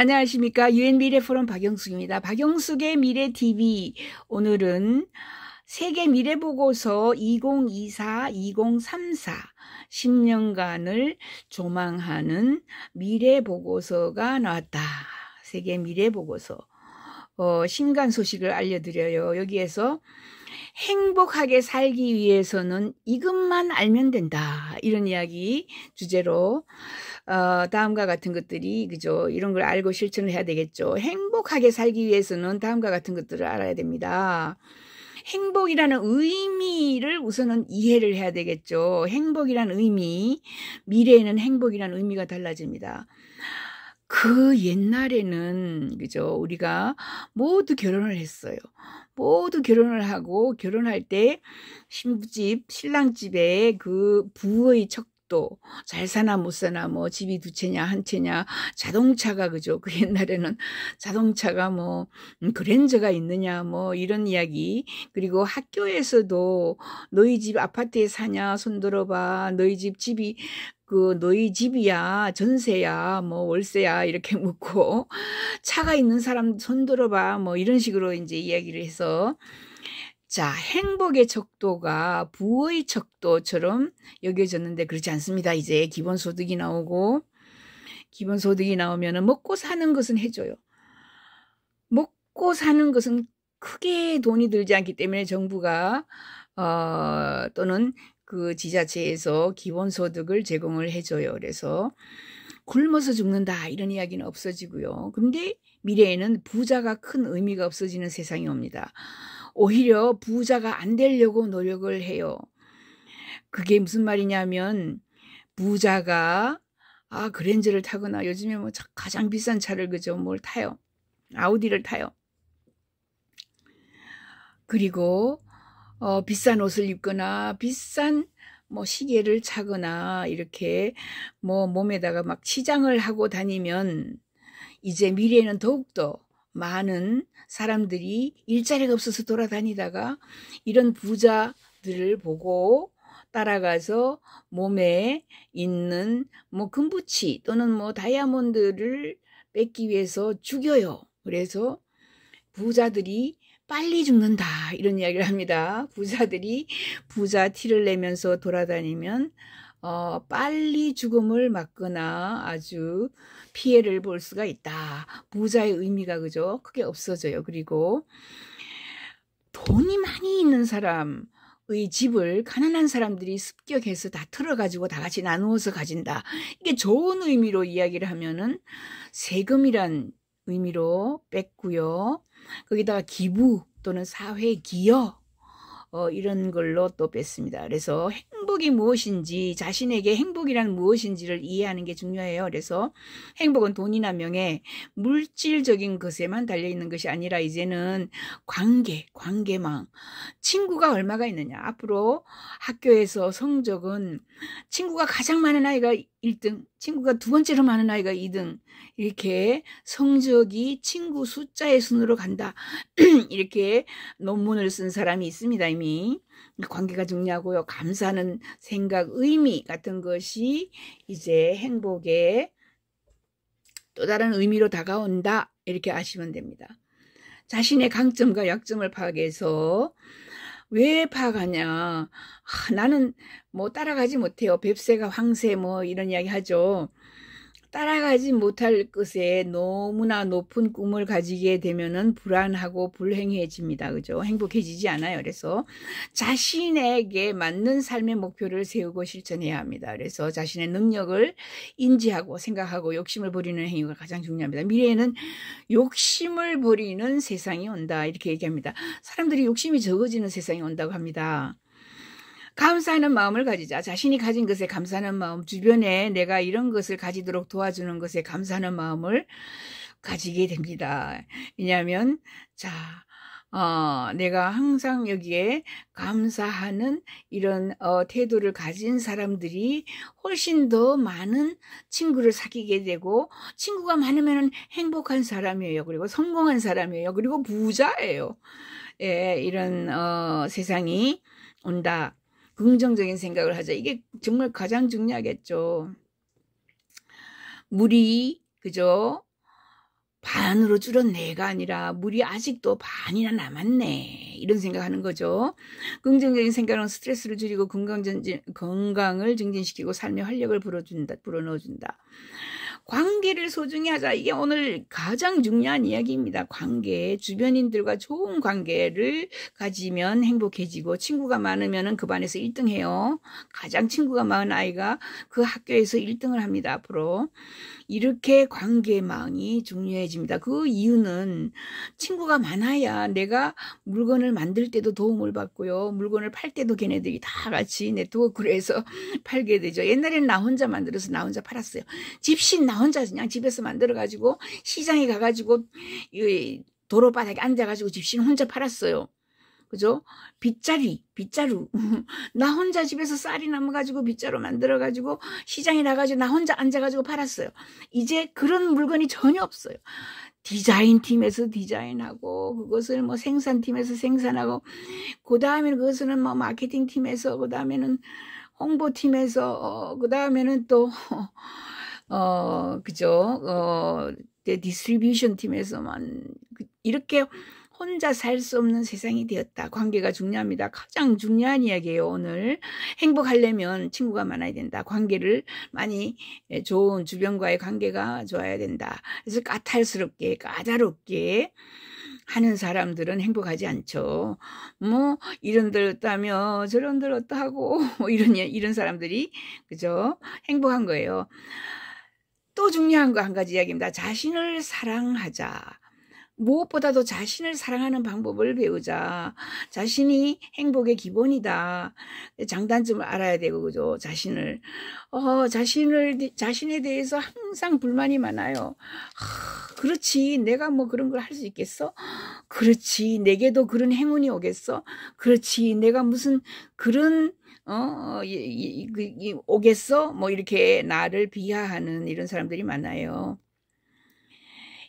안녕하십니까. 유엔 미래포럼 박영숙입니다. 박영숙의 미래TV. 오늘은 세계 미래보고서 2024-2034 10년간을 조망하는 미래보고서가 나왔다. 세계 미래보고서. 어, 신간 소식을 알려드려요. 여기에서 행복하게 살기 위해서는 이것만 알면 된다. 이런 이야기 주제로 어, 다음과 같은 것들이 그죠? 이런 걸 알고 실천을 해야 되겠죠. 행복하게 살기 위해서는 다음과 같은 것들을 알아야 됩니다. 행복이라는 의미를 우선은 이해를 해야 되겠죠. 행복이라는 의미, 미래에는 행복이라는 의미가 달라집니다. 그 옛날에는 그죠 우리가 모두 결혼을 했어요. 모두 결혼을 하고 결혼할 때 신부집 신랑집에 그 부의 척도 잘 사나 못 사나 뭐 집이 두 채냐 한 채냐 자동차가 그죠 그 옛날에는 자동차가 뭐 음, 그랜저가 있느냐 뭐 이런 이야기 그리고 학교에서도 너희 집 아파트에 사냐 손들어봐 너희 집 집이 그 너희 집이야 전세야 뭐 월세야 이렇게 묻고 차가 있는 사람 손들어봐 뭐 이런 식으로 이제 이야기를 해서 자 행복의 척도가 부의 척도처럼 여겨졌는데 그렇지 않습니다. 이제 기본소득이 나오고 기본소득이 나오면 먹고 사는 것은 해줘요. 먹고 사는 것은 크게 돈이 들지 않기 때문에 정부가 어, 또는 그 지자체에서 기본소득을 제공을 해줘요. 그래서 굶어서 죽는다 이런 이야기는 없어지고요. 근데 미래에는 부자가 큰 의미가 없어지는 세상이 옵니다. 오히려 부자가 안 되려고 노력을 해요. 그게 무슨 말이냐면 부자가 아 그랜저를 타거나 요즘에 뭐 가장 비싼 차를 그저 뭘 타요. 아우디를 타요. 그리고 어, 비싼 옷을 입거나 비싼 뭐 시계를 차거나 이렇게 뭐 몸에다가 막 치장을 하고 다니면 이제 미래에는 더욱더 많은 사람들이 일자리가 없어서 돌아다니다가 이런 부자들을 보고 따라가서 몸에 있는 뭐 금붙이 또는 뭐 다이아몬드를 뺏기 위해서 죽여요. 그래서 부자들이 빨리 죽는다 이런 이야기를 합니다. 부자들이 부자 티를 내면서 돌아다니면 어, 빨리 죽음을 막거나 아주 피해를 볼 수가 있다. 부자의 의미가 그죠? 크게 없어져요. 그리고 돈이 많이 있는 사람의 집을 가난한 사람들이 습격해서 다 틀어가지고 다 같이 나누어서 가진다. 이게 좋은 의미로 이야기를 하면은 세금이란 의미로 뺐고요. 거기다가 기부 또는 사회 기여 어, 이런 걸로 또 뺐습니다. 그래서 행복이 무엇인지 자신에게 행복이란 무엇인지를 이해하는 게 중요해요. 그래서 행복은 돈이나 명예, 물질적인 것에만 달려 있는 것이 아니라 이제는 관계, 관계망, 친구가 얼마가 있느냐. 앞으로 학교에서 성적은 친구가 가장 많은 아이가 1등, 친구가 두 번째로 많은 아이가 2등. 이렇게 성적이 친구 숫자의 순으로 간다. 이렇게 논문을 쓴 사람이 있습니다, 이미. 관계가 중요하고요. 감사하는 생각, 의미 같은 것이 이제 행복에또 다른 의미로 다가온다. 이렇게 아시면 됩니다. 자신의 강점과 약점을 파악해서 왜파가냐 아, 나는 뭐 따라가지 못해요. 뱁새가 황새 뭐 이런 이야기 하죠. 따라가지 못할 것에 너무나 높은 꿈을 가지게 되면은 불안하고 불행해집니다. 그죠? 행복해지지 않아요. 그래서 자신에게 맞는 삶의 목표를 세우고 실천해야 합니다. 그래서 자신의 능력을 인지하고 생각하고 욕심을 부리는 행위가 가장 중요합니다. 미래에는 욕심을 부리는 세상이 온다. 이렇게 얘기합니다. 사람들이 욕심이 적어지는 세상이 온다고 합니다. 감사하는 마음을 가지자. 자신이 가진 것에 감사하는 마음, 주변에 내가 이런 것을 가지도록 도와주는 것에 감사하는 마음을 가지게 됩니다. 왜냐하면 자, 어, 내가 항상 여기에 감사하는 이런 어, 태도를 가진 사람들이 훨씬 더 많은 친구를 사귀게 되고 친구가 많으면 행복한 사람이에요. 그리고 성공한 사람이에요. 그리고 부자예요. 예, 이런 어, 세상이 온다. 긍정적인 생각을 하자. 이게 정말 가장 중요하겠죠. 물이 그죠? 반으로 줄은내가 아니라 물이 아직도 반이나 남았네 이런 생각하는 거죠. 긍정적인 생각은 스트레스를 줄이고 건강 증진, 건강을 증진시키고 삶의 활력을 불어준다, 불어넣어준다. 관계를 소중히 하자. 이게 오늘 가장 중요한 이야기입니다. 관계, 주변인들과 좋은 관계를 가지면 행복해지고 친구가 많으면 그 반에서 1등해요. 가장 친구가 많은 아이가 그 학교에서 1등을 합니다. 앞으로 이렇게 관계망이 중요해집니다. 그 이유는 친구가 많아야 내가 물건을 만들 때도 도움을 받고요. 물건을 팔 때도 걔네들이 다 같이 네트워크를 해서 팔게 되죠. 옛날에는 나 혼자 만들어서 나 혼자 팔았어요. 집신 나 혼자 그냥 집에서 만들어가지고 시장에 가가지고 도로 바닥에 앉아가지고 집신 혼자 팔았어요. 그죠? 빗자리, 빗자루. 나 혼자 집에서 쌀이 남아가지고 빗자루 만들어가지고 시장에 나가지고 나 혼자 앉아가지고 팔았어요. 이제 그런 물건이 전혀 없어요. 디자인 팀에서 디자인하고 그것을 뭐 생산 팀에서 생산하고 그 다음에 는 그것은 뭐 마케팅 팀에서 그 다음에는 홍보 팀에서 어, 그 다음에는 또 어, 그죠. 어, 디스트리뷰션 팀에서만 그 이렇게 혼자 살 수 없는 세상이 되었다. 관계가 중요합니다. 가장 중요한 이야기예요. 오늘 행복하려면 친구가 많아야 된다. 관계를 많이 예, 좋은 주변과의 관계가 좋아야 된다. 그래서 까탈스럽게 까다롭게 하는 사람들은 행복하지 않죠. 뭐 이런 들었다며 저런 들었다 하고 뭐 이런 이런 사람들이 그죠 행복한 거예요. 또 중요한 거 한 가지 이야기입니다. 자신을 사랑하자. 무엇보다도 자신을 사랑하는 방법을 배우자. 자신이 행복의 기본이다. 장단점을 알아야 되고, 그죠? 자신을. 어, 자신을, 자신에 대해서 항상 불만이 많아요. 그렇지. 내가 뭐 그런 걸 할 수 있겠어? 그렇지. 내게도 그런 행운이 오겠어? 그렇지. 내가 무슨 그런 어, 어, 이, 이, 그, 이, 오겠어? 뭐 이렇게 나를 비하하는 이런 사람들이 많아요.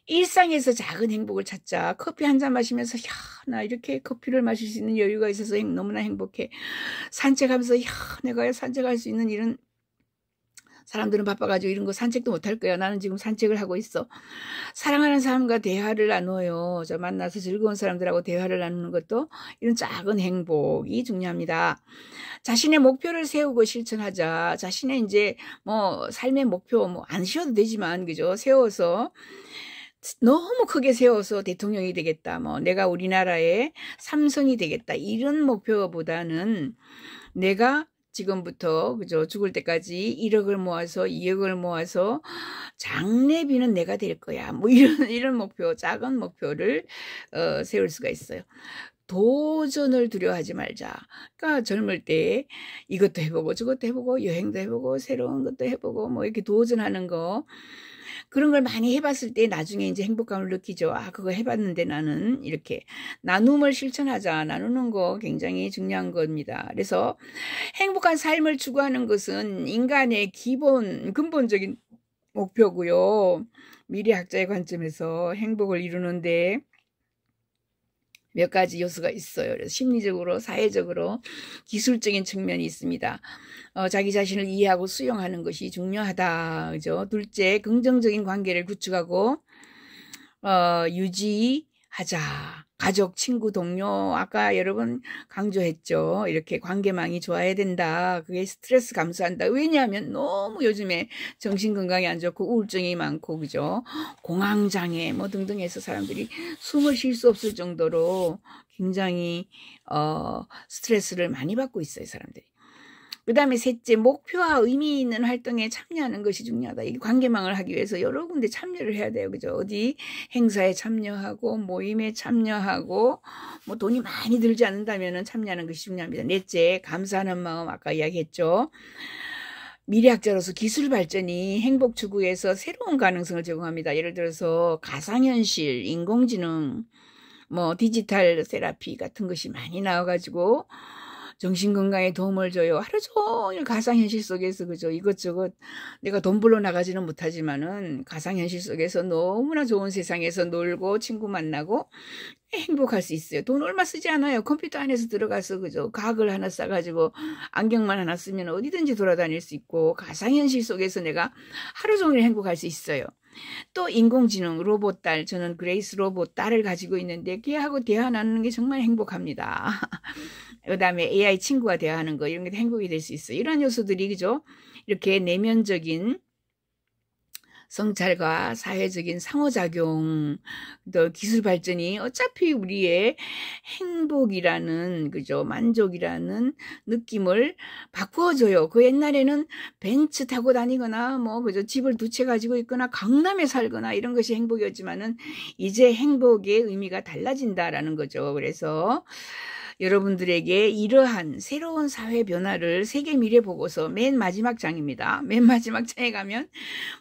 일상에서 작은 행복을 찾자. 커피 한 잔 마시면서 야, 나 이렇게 커피를 마실 수 있는 여유가 있어서 너무나 행복해. 산책하면서 야, 내가 산책할 수 있는 이런 사람들은 바빠가지고 이런 거 산책도 못할 거야. 나는 지금 산책을 하고 있어. 사랑하는 사람과 대화를 나눠요. 저 만나서 즐거운 사람들하고 대화를 나누는 것도 이런 작은 행복이 중요합니다. 자신의 목표를 세우고 실천하자. 자신의 이제 뭐 삶의 목표 뭐 안 쉬어도 되지만 그죠? 세워서 너무 크게 세워서 대통령이 되겠다. 뭐 내가 우리나라의 삼성이 되겠다. 이런 목표보다는 내가 지금부터 그죠 죽을 때까지 1억을 모아서 2억을 모아서 장례비는 내가 될 거야 뭐 이런 이런 목표 작은 목표를 어, 세울 수가 있어요 도전을 두려워하지 말자 그러니까 젊을 때 이것도 해보고 저것도 해보고 여행도 해보고 새로운 것도 해보고 뭐 이렇게 도전하는 거 그런 걸 많이 해봤을 때 나중에 이제 행복감을 느끼죠. 아, 그거 해봤는데 나는 이렇게 나눔을 실천하자. 나누는 거 굉장히 중요한 겁니다. 그래서 행복한 삶을 추구하는 것은 인간의 기본, 근본적인 목표고요. 미래학자의 관점에서 행복을 이루는데 몇 가지 요소가 있어요. 그래서 심리적으로, 사회적으로, 기술적인 측면이 있습니다. 어, 자기 자신을 이해하고 수용하는 것이 중요하다. 그죠? 둘째, 긍정적인 관계를 구축하고 어, 유지하자. 가족, 친구, 동료, 아까 여러분 강조했죠. 이렇게 관계망이 좋아야 된다. 그게 스트레스 감소한다. 왜냐하면 너무 요즘에 정신 건강이 안 좋고 우울증이 많고, 그죠? 공황장애 뭐 등등 해서 사람들이 숨을 쉴 수 없을 정도로 굉장히, 어, 스트레스를 많이 받고 있어요, 사람들이. 그 다음에 셋째, 목표와 의미 있는 활동에 참여하는 것이 중요하다. 이 관계망을 하기 위해서 여러 군데 참여를 해야 돼요. 그죠? 어디 행사에 참여하고, 모임에 참여하고, 뭐 돈이 많이 들지 않는다면 참여하는 것이 중요합니다. 넷째, 감사하는 마음, 아까 이야기했죠. 미래학자로서 기술 발전이 행복 추구에서 새로운 가능성을 제공합니다. 예를 들어서 가상현실, 인공지능, 뭐 디지털 세라피 같은 것이 많이 나와가지고 정신 건강에 도움을 줘요. 하루 종일 가상현실 속에서 그죠. 이것저것 내가 돈 벌러 나가지는 못하지만은 가상현실 속에서 너무나 좋은 세상에서 놀고 친구 만나고 행복할 수 있어요. 돈 얼마 쓰지 않아요. 컴퓨터 안에서 들어가서 그죠. 각을 하나 싸가지고 안경만 하나 쓰면 어디든지 돌아다닐 수 있고 가상현실 속에서 내가 하루 종일 행복할 수 있어요. 또 인공지능 로봇 딸 저는 그레이스 로봇 딸을 가지고 있는데 걔하고 대화 나누는 게 정말 행복합니다. 그다음에 AI 친구와 대화하는 거 이런 게 행복이 될 수 있어요. 이런 요소들이 그죠. 이렇게 내면적인 성찰과 사회적인 상호작용, 또 기술 발전이 어차피 우리의 행복이라는, 그죠, 만족이라는 느낌을 바꿔줘요그 옛날에는 벤츠 타고 다니거나, 뭐, 그죠, 집을 두 채 가지고 있거나, 강남에 살거나, 이런 것이 행복이었지만은, 이제 행복의 의미가 달라진다라는 거죠. 그래서, 여러분들에게 이러한 새로운 사회 변화를 세계 미래 보고서 맨 마지막 장입니다. 맨 마지막 장에 가면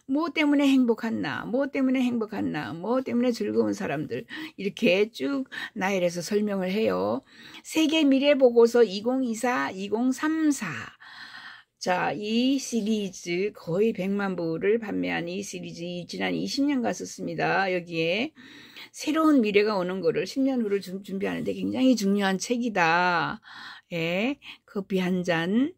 뭐 때문에 행복한나, 뭐 때문에 행복한나, 뭐 때문에 즐거운 사람들 이렇게 쭉 나열해서 설명을 해요. 세계 미래 보고서 2024, 2034 자, 이 시리즈 거의 100만 부를 판매한 이 시리즈 지난 20년 갔었습니다. 여기에 새로운 미래가 오는 거를 10년 후를 좀 준비하는데 굉장히 중요한 책이다. 예, 커피 한 잔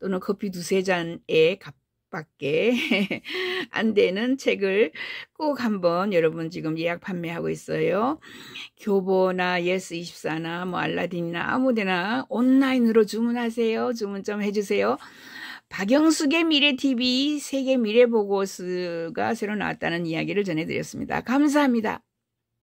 또는 커피 두세 잔에 값 밖에 안 되는 책을 꼭 한번 여러분 지금 예약 판매하고 있어요. 교보나 예스24나 뭐 알라딘이나 아무데나 온라인으로 주문하세요. 주문 좀 해주세요. 박영숙의 미래TV 세계 미래보고스가 새로 나왔다는 이야기를 전해드렸습니다. 감사합니다.